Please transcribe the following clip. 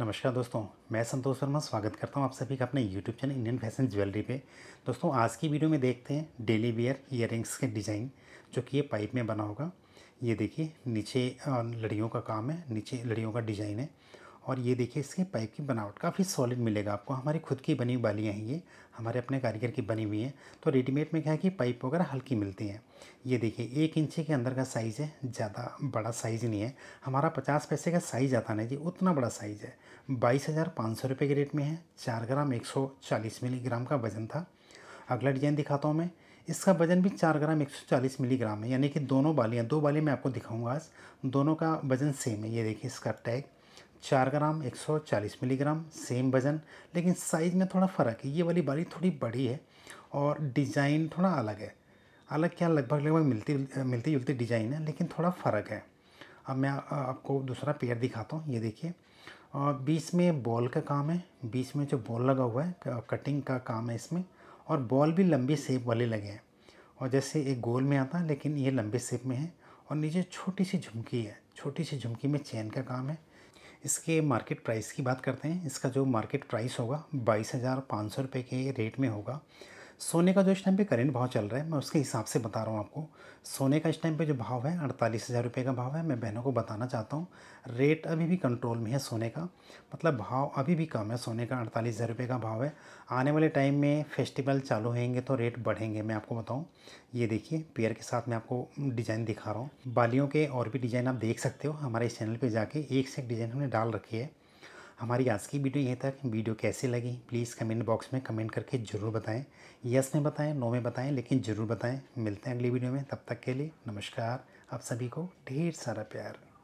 नमस्कार दोस्तों मैं संतोष वर्मा स्वागत करता हूं आप सभी का अपने YouTube channel Indian fashion jewellery पे दोस्तों आज की वीडियो में देखते हैं डेली वेयर ईयर के डिज़ाइन जो कि ये पाइप में बना होगा ये देखिए नीचे लड़ियों का काम है नीचे लड़ियों का डिज़ाइन है और ये देखिए इसके पाइप की बनावट काफ़ी सॉलिड मिलेगा आपको हमारी खुद की बनी बालियाँ हैं ये हमारे अपने कारीगर की बनी हुई हैं तो रेडीमेड में क्या है कि पाइप वगैरह हल्की मिलती हैं ये देखिए एक इंची के अंदर का साइज़ है ज़्यादा बड़ा साइज़ नहीं है हमारा पचास पैसे का साइज़ आता ना जी उतना बड़ा साइज़ है बाईस हज़ार पाँच सौ रुपये के रेट में है चार ग्राम एक सौ चालीस मिलीग्राम का वज़न था अगला डिज़ाइन दिखाता हूँ मैं इसका वजन भी चार ग्राम एक सौ चालीस मिलीग्राम है यानी कि दोनों बालियाँ दो बालियाँ मैं आपको दिखाऊँगा आज दोनों का वजन सेम है ये देखिए इसका टैग चार ग्राम एक सौ चालीस मिलीग्राम सेम वज़न लेकिन साइज़ में थोड़ा फ़र्क है ये वाली बाली थोड़ी बड़ी है और डिज़ाइन थोड़ा अलग है अलग क्या लगभग लगभग मिलती मिलती जुलती डिज़ाइन है लेकिन थोड़ा फ़र्क है अब मैं आपको दूसरा पेयर दिखाता हूँ ये देखिए और बीच में बॉल का काम है बीच में जो बॉल लगा हुआ है कटिंग का काम है इसमें और बॉल भी लंबी सेप वाले लगे हैं और जैसे एक गोल में आता है लेकिन ये लंबे सेप में है और नीचे छोटी सी झुमकी है छोटी सी झुमकी में चैन का काम है इसके मार्केट प्राइस की बात करते हैं इसका जो मार्केट प्राइस होगा बाईस हज़ार पाँच सौ रुपये के रेट में होगा सोने का जो इस टाइम पे करेंट भाव चल रहा है मैं उसके हिसाब से बता रहा हूँ आपको सोने का इस टाइम पे जो भाव है अड़तालीस हज़ार रुपये का भाव है मैं बहनों को बताना चाहता हूँ रेट अभी भी कंट्रोल में है सोने का मतलब भाव अभी भी कम है सोने का अड़तालीस हज़ार रुपये का भाव है आने वाले टाइम में फेस्टिवल चालू होंगे तो रेट बढ़ेंगे मैं आपको बताऊँ ये देखिए पेयर के साथ मैं आपको डिज़ाइन दिखा रहा हूँ बालियों के और भी डिज़ाइन आप देख सकते हो हमारे इस चैनल पर जाके एक से एक डिज़ाइन हमने डाल रखी है हमारी आज की वीडियो ये था कि वीडियो कैसी लगी प्लीज़ कमेंट बॉक्स में कमेंट करके ज़रूर बताएं यस में बताएं नो में बताएं लेकिन ज़रूर बताएं मिलते हैं अगली वीडियो में तब तक के लिए नमस्कार आप सभी को ढेर सारा प्यार